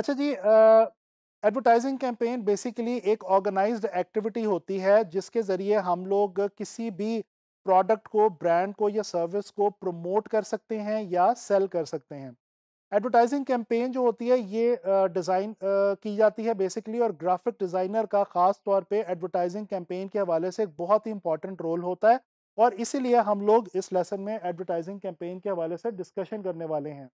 अच्छा जी advertising campaign basically एक ऑर्गेनाइज्ड एक्टिविटी होती है जिसके ज़रिए हम लोग किसी भी प्रोडक्ट को ब्रांड को या सर्विस को प्रमोट कर सकते हैं या सेल कर सकते हैं एडवर्टाइजिंग कैंपेन जो होती है ये डिज़ाइन की जाती है बेसिकली और ग्राफिक डिज़ाइनर का ख़ास तौर पे एडवर्टाइजिंग कैंपेन के हवाले से एक बहुत ही इंपॉर्टेंट रोल होता है और इसीलिए हम लोग इस लेसन में एडवर्टाइजिंग कैंपेन के हवाले से डिस्कशन करने वाले हैं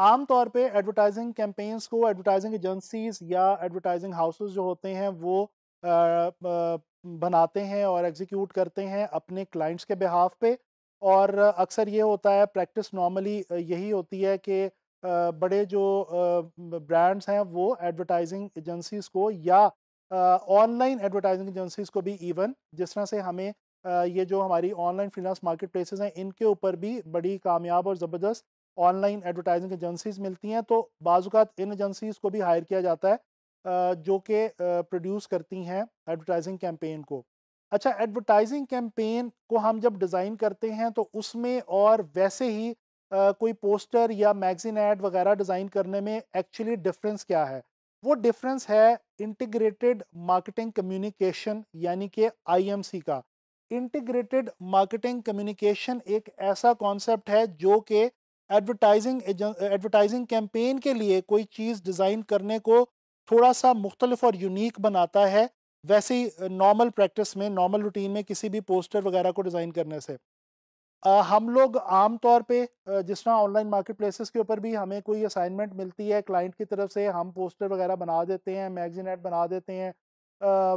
आम तौर पे एडवर्टाइजिंग कैंपेन्स को एडवर्टाइजिंग एजेंसीज या एडवर्टाइजिंग हाउसेस जो होते हैं वो आ, आ, बनाते हैं और एग्जीक्यूट करते हैं अपने क्लाइंट्स के बिहाफ पे और अक्सर ये होता है प्रैक्टिस नॉर्मली यही होती है कि बड़े जो ब्रांड्स हैं वो एडवर्टाइजिंग एजेंसीज को या ऑनलाइन एडवर्टाइजिंग एजेंसीज को भी इवन जिस तरह से हमें ये जो हमारी ऑनलाइन फ्रीलांस मार्केट प्लेसेज हैं इनके ऊपर भी बड़ी कामयाब और ज़बरदस्त ऑनलाइन एडवर्टाइजिंग एजेंसीज मिलती हैं तो बाज़ात इन एजेंसीज को भी हायर किया जाता है जो कि प्रोड्यूस करती हैं एडवर्टाइजिंग कैंपेन को अच्छा एडवर्टाइजिंग कैंपेन को हम जब डिज़ाइन करते हैं तो उसमें और वैसे ही कोई पोस्टर या मैगज़ीन ऐड वगैरह डिज़ाइन करने में एक्चुअली डिफरेंस क्या है वो डिफरेंस है इंटीग्रेटेड मार्केटिंग कम्युनिकेशन यानी कि आईएमसी का इंटीग्रेटेड मार्केटिंग कम्युनिकेशन एक ऐसा कॉन्सेप्ट है जो कि एडवरटाइजिंग एडवर्टाइजिंग कैंपेन के लिए कोई चीज़ डिज़ाइन करने को थोड़ा सा मुख्तलिफ और यूनिक बनाता है वैसे ही नॉर्मल प्रैक्टिस में नॉर्मल रूटीन में किसी भी पोस्टर वगैरह को डिज़ाइन करने से आ, हम लोग आम तौर पे जिस तरह ऑनलाइन मार्केट प्लेसेस के ऊपर भी हमें कोई असाइनमेंट मिलती है क्लाइंट की तरफ से हम पोस्टर वगैरह बना देते हैं मैगजीन एड बना देते हैं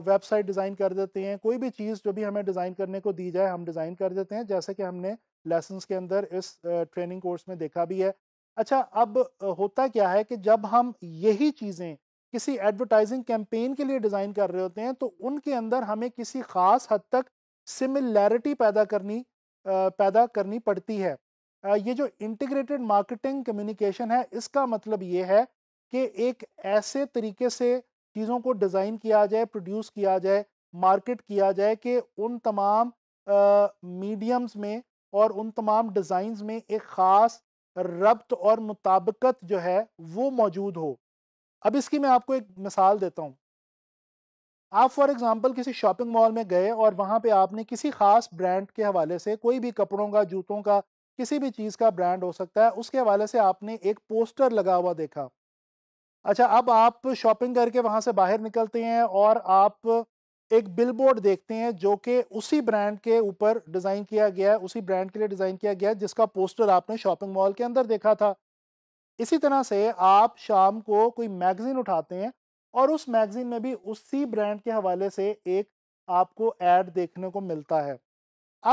वेबसाइट डिज़ाइन कर देते हैं कोई भी चीज़ जो भी हमें डिज़ाइन करने को दी जाए हम डिज़ाइन कर देते हैं जैसे कि हमने लेसन के अंदर इस ट्रेनिंग कोर्स में देखा भी है अच्छा अब होता क्या है कि जब हम यही चीज़ें किसी एडवर्टाइजिंग कैंपेन के लिए डिज़ाइन कर रहे होते हैं तो उनके अंदर हमें किसी ख़ास हद तक सिमिलैरिटी पैदा करनी पैदा करनी पड़ती है ये जो इंटीग्रेटेड मार्केटिंग कम्युनिकेशन है इसका मतलब ये है कि एक ऐसे तरीके से चीज़ों को डिज़ाइन किया जाए प्रोड्यूस किया जाए मार्केट किया जाए कि उन तमाम मीडियम्स में और उन तमाम डिज़ाइंस में एक ख़ास रब्त और मुताबकत जो है वो मौजूद हो अब इसकी मैं आपको एक मिसाल देता हूँ आप फॉर एग्ज़ाम्पल किसी शॉपिंग मॉल में गए और वहाँ पे आपने किसी ख़ास ब्रांड के हवाले से कोई भी कपड़ों का जूतों का किसी भी चीज़ का ब्रांड हो सकता है उसके हवाले से आपने एक पोस्टर लगा हुआ देखा अच्छा अब आप शॉपिंग करके वहाँ से बाहर निकलते हैं और आप एक बिलबोर्ड देखते हैं जो कि उसी ब्रांड के ऊपर डिज़ाइन किया गया है उसी ब्रांड के लिए डिज़ाइन किया गया है जिसका पोस्टर आपने शॉपिंग मॉल के अंदर देखा था इसी तरह से आप शाम को कोई मैगज़ीन उठाते हैं और उस मैगज़ीन में भी उसी ब्रांड के हवाले से एक आपको एड देखने को मिलता है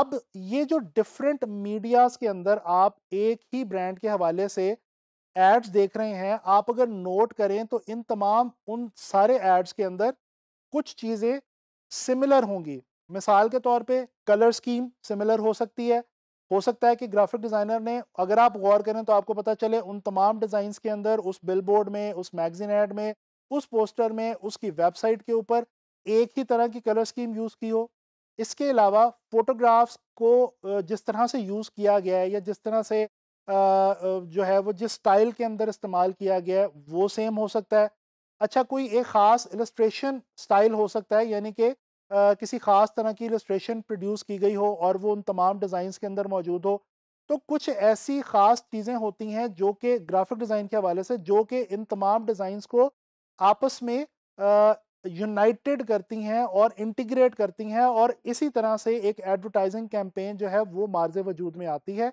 अब ये जो डिफरेंट मीडियाज़ के अंदर आप एक ही ब्रांड के हवाले से एड्स देख रहे हैं आप अगर नोट करें तो इन तमाम उन सारे एड्स के अंदर कुछ चीज़ें सिमिलर होंगी मिसाल के तौर पे कलर स्कीम सिमिलर हो सकती है हो सकता है कि ग्राफिक डिज़ाइनर ने अगर आप गौर करें तो आपको पता चले उन तमाम डिज़ाइंस के अंदर उस बिलबोर्ड में उस मैगजीन एड में उस पोस्टर में उसकी वेबसाइट के ऊपर एक ही तरह की कलर स्कीम यूज़ की हो इसके अलावा फोटोग्राफ्स को जिस तरह से यूज़ किया गया है या जिस तरह से जो है वो जिस स्टाइल के अंदर इस्तेमाल किया गया है वो सेम हो सकता है अच्छा कोई एक ख़ास इलस्ट्रेशन स्टाइल हो सकता है यानी कि किसी ख़ास तरह की इलस्ट्रेशन प्रोड्यूस की गई हो और वो उन तमाम डिज़ाइंस के अंदर मौजूद हो तो कुछ ऐसी ख़ास चीज़ें होती हैं जो कि ग्राफिक डिज़ाइन के हवाले से जो कि इन तमाम डिज़ाइंस को आपस में यूनाइटेड करती हैं और इंटीग्रेट करती हैं और इसी तरह से एक एडवर्टाइजिंग कैंपेन जो है वो मार्ज वजूद में आती है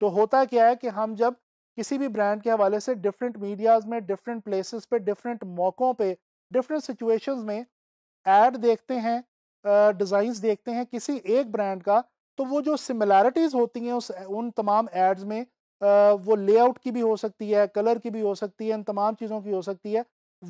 तो होता क्या है कि हम जब किसी भी ब्रांड के हवाले से डिफरेंट मीडियाज़ में डिफरेंट प्लेसेस पे डिफरेंट मौक़ों पे डिफरेंट सिचुएशंस में एड देखते हैं डिज़ाइंस देखते हैं किसी एक ब्रांड का तो वो जो सिमिलैरिटीज़ होती हैं उस उन तमाम एड्स में वो लेआउट की भी हो सकती है कलर की भी हो सकती है इन तमाम चीज़ों की हो सकती है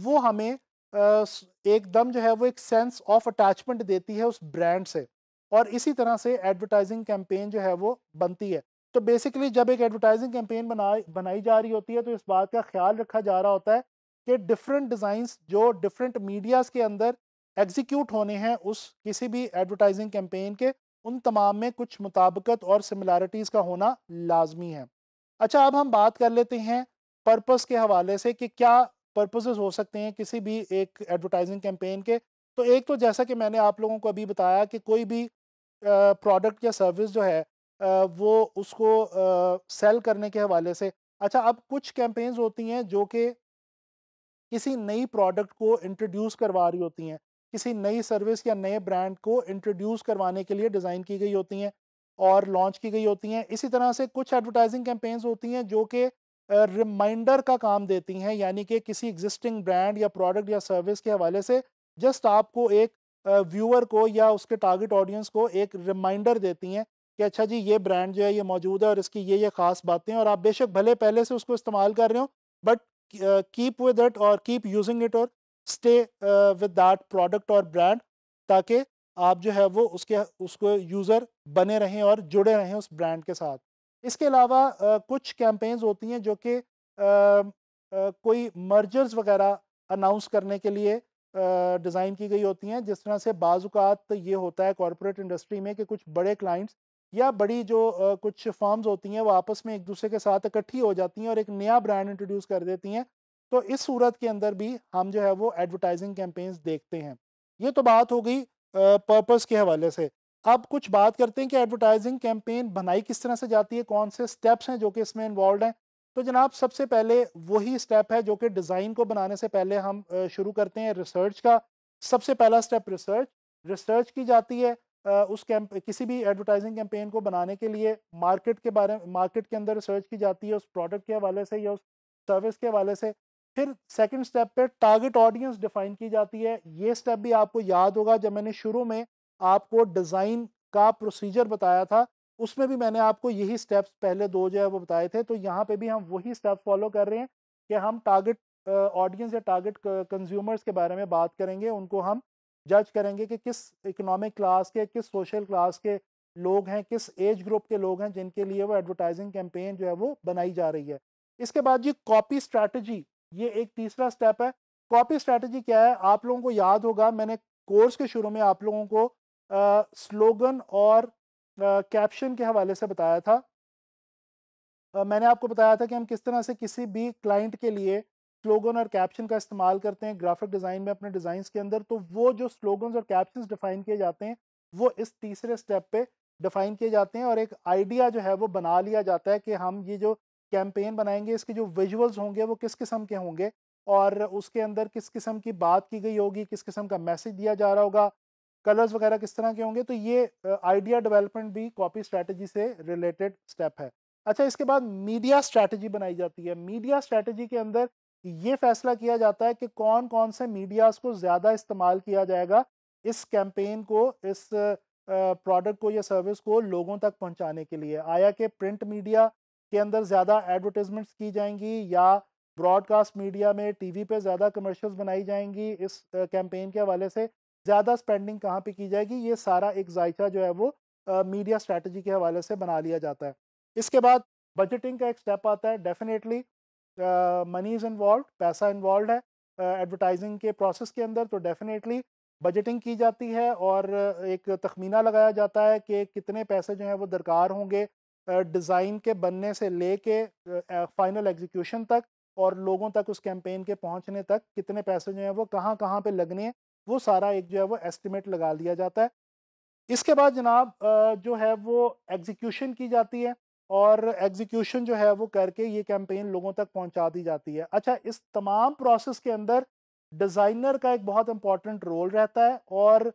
वो हमें एकदम जो है वो एक सेंस ऑफ अटैचमेंट देती है उस ब्रांड से और इसी तरह से एडवर्टाइजिंग कैंपेन जो है वो बनती है तो बेसिकली जब एक एडवर्टाइजिंग कैंपेन बनाई बनाई जा रही होती है तो इस बात का ख्याल रखा जा रहा होता है कि डिफरेंट डिज़ाइंस जो डिफरेंट मीडियाज़ के अंदर एग्जीक्यूट होने हैं उस किसी भी एडवर्टाइजिंग कैंपेन के उन तमाम में कुछ मुताबकत और सिमिलैरिटीज़ का होना लाजमी है अच्छा अब हम बात कर लेते हैं पर्पस के हवाले से कि क्या पर्पसेस हो सकते हैं किसी भी एक एडवर्टाइजिंग कैंपेन के तो एक तो जैसा कि मैंने आप लोगों को अभी बताया कि कोई भी प्रोडक्ट या सर्विस जो है आ, वो उसको सेल करने के हवाले से अच्छा अब कुछ कैंपेन्स होती हैं जो कि किसी नई प्रोडक्ट को इंट्रोड्यूस करवा रही होती हैं किसी नई सर्विस या नए ब्रांड को इंट्रोड्यूस करवाने के लिए डिज़ाइन की गई होती हैं और लॉन्च की गई होती हैं इसी तरह से कुछ एडवर्टाइजिंग कैंपेन्स होती हैं जो कि रिमाइंडर का काम देती हैं यानी कि किसी एग्जिस्टिंग ब्रांड या प्रोडक्ट या सर्विस के हवाले से जस्ट आपको एक व्यूअर को या उसके टारगेट ऑडियंस को एक रिमाइंडर देती हैं कि अच्छा जी ये ब्रांड जो है ये मौजूद है और इसकी ये ये ख़ास बातें और आप बेशक भले पहले से उसको इस्तेमाल कर रहे हो बट कीप विद इट और कीप यूजिंग इट और स्टे विद दैट प्रोडक्ट और ब्रांड ताकि आप जो है वो उसके उसको यूज़र बने रहें और जुड़े रहें उस ब्रांड के साथ इसके अलावा uh, कुछ कैंपेन्स होती हैं जो कि uh, कोई मर्जर्स वगैरह अनाउंस करने के लिए डिज़ाइन की गई होती हैं जिस तरह से बाजुकात ये होता है कॉरपोरेट इंडस्ट्री में कि कुछ बड़े क्लाइंट्स या बड़ी जो आ, कुछ फॉर्म्स होती हैं वो आपस में एक दूसरे के साथ इकट्ठी हो जाती हैं और एक नया ब्रांड इंट्रोड्यूस कर देती हैं तो इस सूरत के अंदर भी हम जो है वो एडवर्टाइजिंग कैंपेन्स देखते हैं ये तो बात हो गई पर्पस के हवाले से अब कुछ बात करते हैं कि एडवर्टाइजिंग कैंपेन बनाई किस तरह से जाती है कौन से स्टेप्स हैं जो कि इसमें इन्वॉल्व हैं तो जनाब सबसे पहले वही स्टेप है जो कि डिज़ाइन को बनाने से पहले हम शुरू करते हैं रिसर्च का सबसे पहला स्टेप रिसर्च रिसर्च की जाती है उस कैंप किसी भी एडवर्टाइजिंग कैंपेन को बनाने के लिए मार्केट के बारे में मार्केट के अंदर रिसर्च की जाती है उस प्रोडक्ट के हवाले से या उस सर्विस के हवाले से फिर सेकंड स्टेप पे टारगेट ऑडियंस डिफाइन की जाती है ये स्टेप भी आपको याद होगा जब मैंने शुरू में आपको डिज़ाइन का प्रोसीजर बताया था उसमें भी मैंने आपको यही स्टेप्स पहले दो जो है वो बताए थे तो यहाँ पे भी हम वही स्टेप फॉलो कर रहे हैं कि हम टारगेट ऑडियंस या टारगेट कंज्यूमर्स के बारे में बात करेंगे उनको हम जज करेंगे कि किस इकोनॉमिक क्लास के किस सोशल क्लास के लोग हैं किस एज ग्रुप के लोग हैं जिनके लिए वो एडवर्टाइजिंग कैंपेन जो है वो बनाई जा रही है इसके बाद जी कॉपी स्ट्रैटेजी ये एक तीसरा स्टेप है कॉपी स्ट्रैटेजी क्या है आप लोगों को याद होगा मैंने कोर्स के शुरू में आप लोगों को आ, स्लोगन और कैप्शन के हवाले से बताया था आ, मैंने आपको बताया था कि हम किस तरह से किसी भी क्लाइंट के लिए स्लोगन और कैप्शन का इस्तेमाल करते हैं ग्राफिक डिज़ाइन में अपने डिज़ाइंस के अंदर तो वो जो स्लोगन्स और कैप्शन डिफ़ाइन किए जाते हैं वो इस तीसरे स्टेप पे डिफ़ाइन किए जाते हैं और एक आइडिया जो है वो बना लिया जाता है कि हम ये जो कैंपेन बनाएंगे इसके जो विजुअल्स होंगे वो किस किस्म के होंगे और उसके अंदर किस किस्म की बात की गई होगी किस किस्म का मैसेज दिया जा रहा होगा कलर्स वगैरह किस तरह के होंगे तो ये आइडिया डेवलपमेंट भी कॉपी स्ट्रैटेजी से रिलेटेड स्टेप है अच्छा इसके बाद मीडिया स्ट्रैटेजी बनाई जाती है मीडिया स्ट्रैटेजी के अंदर ये फैसला किया जाता है कि कौन कौन से मीडियाज़ को ज़्यादा इस्तेमाल किया जाएगा इस कैंपेन को इस प्रोडक्ट को या सर्विस को लोगों तक पहुंचाने के लिए आया कि प्रिंट मीडिया के अंदर ज़्यादा एडवर्टीजमेंट्स की जाएंगी या ब्रॉडकास्ट मीडिया में टीवी पे ज़्यादा कमर्शियल्स बनाई जाएंगी इस कैंपेन के हवाले से ज़्यादा स्पेंडिंग कहाँ पे की जाएगी ये सारा एक जायका जो है वो मीडिया स्ट्रेटजी के हवाले से बना लिया जाता है इसके बाद बजटिंग का एक स्टेप आता है डेफिनेटली मनी इज़ इन्वॉल्व पैसा इन्वॉल्व है एडवर्टाइजिंग uh, के प्रोसेस के अंदर तो डेफिनेटली बजटिंग की जाती है और एक तखमीना लगाया जाता है कि कितने पैसे जो हैं वो दरकार होंगे डिज़ाइन के बनने से ले के फाइनल एग्जीक्यूशन तक और लोगों तक उस कैंपेन के पहुंचने तक कितने पैसे जो हैं वो कहाँ कहाँ पे लगने हैं वो सारा एक जो है वो एस्टिमेट लगा लिया जाता है इसके बाद जनाब जो है वो एग्जीक्यूशन की जाती है और एग्जीक्यूशन जो है वो करके ये कैंपेन लोगों तक पहुंचा दी जाती है अच्छा इस तमाम प्रोसेस के अंदर डिज़ाइनर का एक बहुत इम्पॉर्टेंट रोल रहता है और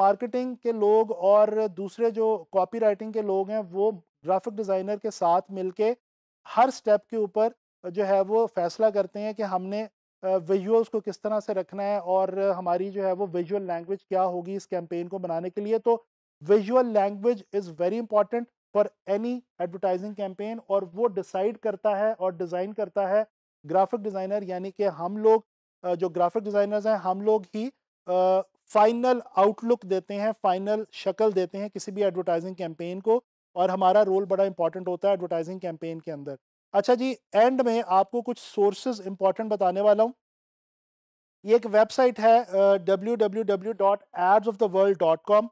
मार्केटिंग के लोग और दूसरे जो कॉपी राइटिंग के लोग हैं वो ग्राफिक डिज़ाइनर के साथ मिलके हर स्टेप के ऊपर जो है वो फैसला करते हैं कि हमने विजुअल्स को किस तरह से रखना है और हमारी जो है वो विजुअल लैंग्वेज क्या होगी इस कैंपेन को बनाने के लिए तो visual language is very important for any advertising campaign और वो डिसाइड करता है और डिज़ाइन करता है ग्राफिक डिज़ाइनर यानी कि हम लोग जो ग्राफिक डिज़ाइनर्स हैं हम लोग ही फाइनल आउटलुक देते हैं फाइनल शक्ल देते हैं किसी भी एडवर्टाइजिंग कैंपेन को और हमारा रोल बड़ा इंपॉर्टेंट होता है एडवर्टाइजिंग कैंपेन के अंदर अच्छा जी एंड में आपको कुछ सोर्सेज इंपॉर्टेंट बताने वाला हूँ ये एक वेबसाइट है W W W dot ads of the world dot com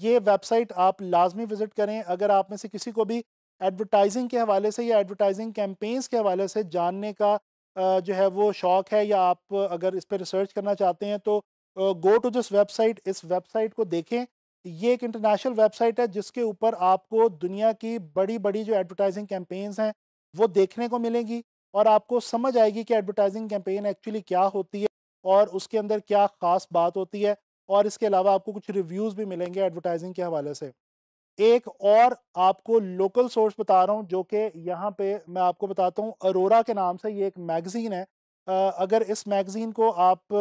ये वेबसाइट आप लाजमी विज़िट करें अगर आप में से किसी को भी एडवर्टाइजिंग के हवाले से या एडवर्टाइजिंग कैंपेन्स के हवाले से जानने का जो है वो शौक़ है या आप अगर इस पर रिसर्च करना चाहते हैं तो गो टू दिस वेबसाइट इस वेबसाइट को देखें ये एक इंटरनेशनल वेबसाइट है जिसके ऊपर आपको दुनिया की बड़ी बड़ी जो एडवर्टाइजिंग कैंपेन्स हैं वो देखने को मिलेंगी और आपको समझ आएगी कि एडवर्टाइजिंग कैंपेन एक्चुअली क्या होती है और उसके अंदर क्या ख़ास बात होती है और इसके अलावा आपको कुछ रिव्यूज़ भी मिलेंगे एडवर्टाइजिंग के हवाले से एक और आपको लोकल सोर्स बता रहा हूँ जो कि यहाँ पे मैं आपको बताता हूँ अरोरा के नाम से ये एक मैगज़ीन है अगर इस मैगज़ीन को आप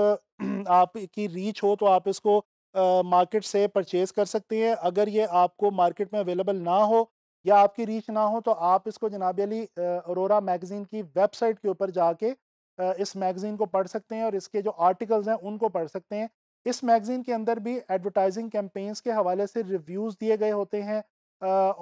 आप की रीच हो तो आप इसको मार्केट से परचेज़ कर सकते हैं अगर ये आपको मार्केट में अवेलेबल ना हो या आपकी रीच ना हो तो आप इसको जनाब अली अरोरा मैगज़ीन की वेबसाइट के ऊपर जाके इस मैगज़ीन को पढ़ सकते हैं और इसके जो आर्टिकल्स हैं उनको पढ़ सकते हैं इस मैगज़ीन के अंदर भी एडवर्टाइजिंग कैंपेन्स के हवाले से रिव्यूज़ दिए गए होते हैं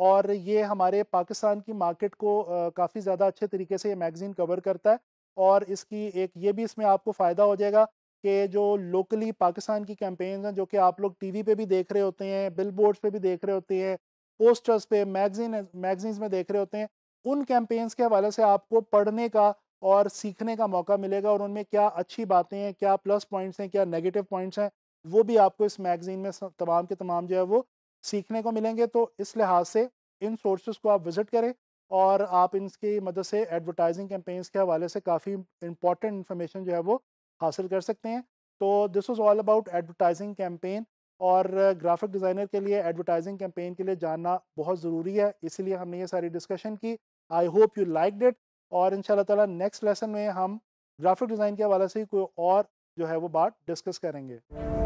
और ये हमारे पाकिस्तान की मार्केट को काफ़ी ज़्यादा अच्छे तरीके से ये मैगज़ीन कवर करता है और इसकी एक ये भी इसमें आपको फ़ायदा हो जाएगा के जो लोकली पाकिस्तान की कैंपेन्स हैं जो कि आप लोग टीवी पे भी देख रहे होते हैं बिल पर भी देख रहे होते हैं पोस्टर्स पे मैगजीन मैगजीन्स में देख रहे होते हैं उन कैंपेन्स के हवाले से आपको पढ़ने का और सीखने का मौका मिलेगा और उनमें क्या अच्छी बातें हैं क्या प्लस पॉइंट्स हैं क्या नेगेटिव पॉइंट्स हैं वो भी आपको इस मैगजीन में तमाम के तमाम जो है वो सीखने को मिलेंगे तो इस लिहाज से इन सोर्सेज को आप विज़िट करें और आप इनकी मदद से एडवर्टाइजिंग कैंपेन्स के हवाले से काफ़ी इंपॉर्टेंट इन्फॉर्मेशन जो है वो हासिल कर सकते हैं तो this was all about advertising campaign और ग्राफिक डिज़ाइनर के लिए एडवर्टाइजिंग कैंपेन के लिए जानना बहुत ज़रूरी है इसीलिए हमने ये सारी डिस्कशन की I hope you liked it और इन तला नेक्स्ट लेसन में हम ग्राफिक डिज़ाइन के हवाले से कोई और जो है वो बात डिस्कस करेंगे